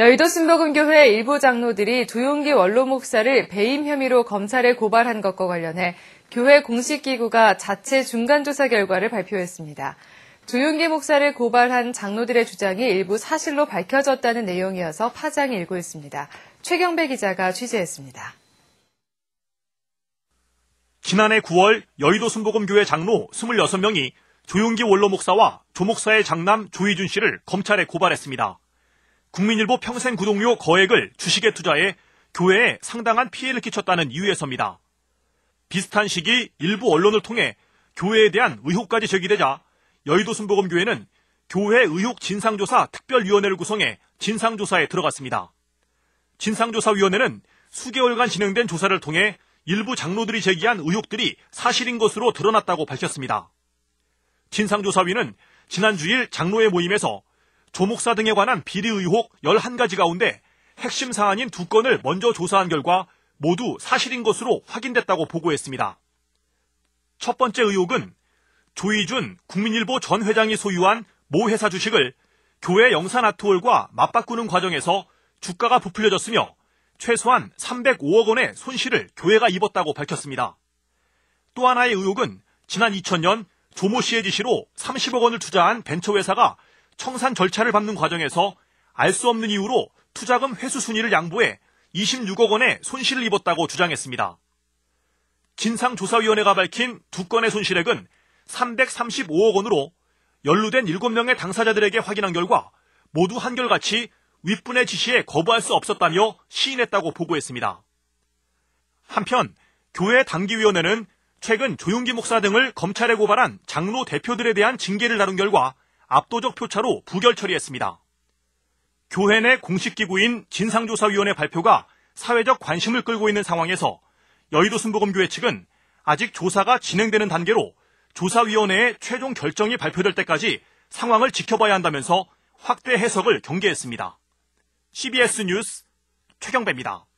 여의도 순복음교회 일부 장로들이 조용기 원로 목사를 배임 혐의로 검찰에 고발한 것과 관련해 교회 공식 기구가 자체 중간 조사 결과를 발표했습니다. 조용기 목사를 고발한 장로들의 주장이 일부 사실로 밝혀졌다는 내용이어서 파장이 일고 있습니다. 최경배 기자가 취재했습니다. 지난해 9월 여의도 순복음교회 장로 26명이 조용기 원로 목사와 조 목사의 장남 조희준 씨를 검찰에 고발했습니다. 국민일보 평생 구독료 거액을 주식에 투자해 교회에 상당한 피해를 끼쳤다는 이유에서입니다. 비슷한 시기 일부 언론을 통해 교회에 대한 의혹까지 제기되자 여의도 순복음교회는 교회 의혹 진상조사 특별위원회를 구성해 진상조사에 들어갔습니다. 진상조사위원회는 수개월간 진행된 조사를 통해 일부 장로들이 제기한 의혹들이 사실인 것으로 드러났다고 밝혔습니다. 진상조사위는 지난 주일 장로의 모임에서 조 목사 등에 관한 비리 의혹 11가지 가운데 핵심 사안인 두 건을 먼저 조사한 결과 모두 사실인 것으로 확인됐다고 보고했습니다. 첫 번째 의혹은 조희준 국민일보 전 회장이 소유한 모 회사 주식을 교회 영산아트홀과 맞바꾸는 과정에서 주가가 부풀려졌으며 최소한 305억 원의 손실을 교회가 입었다고 밝혔습니다. 또 하나의 의혹은 지난 2000년 조모 씨의 지시로 30억 원을 투자한 벤처 회사가 청산 절차를 밟는 과정에서 알 수 없는 이유로 투자금 회수 순위를 양보해 26억 원의 손실을 입었다고 주장했습니다. 진상조사위원회가 밝힌 두 건의 손실액은 335억 원으로 연루된 7명의 당사자들에게 확인한 결과 모두 한결같이 윗분의 지시에 거부할 수 없었다며 시인했다고 보고했습니다. 한편 교회 당기위원회는 최근 조용기 목사 등을 검찰에 고발한 장로 대표들에 대한 징계를 다룬 결과 압도적 표차로 부결 처리했습니다. 교회 내 공식 기구인 진상조사위원회 발표가 사회적 관심을 끌고 있는 상황에서 여의도 순복음교회 측은 아직 조사가 진행되는 단계로 조사위원회의 최종 결정이 발표될 때까지 상황을 지켜봐야 한다면서 확대 해석을 경계했습니다. CBS 뉴스 최경배입니다.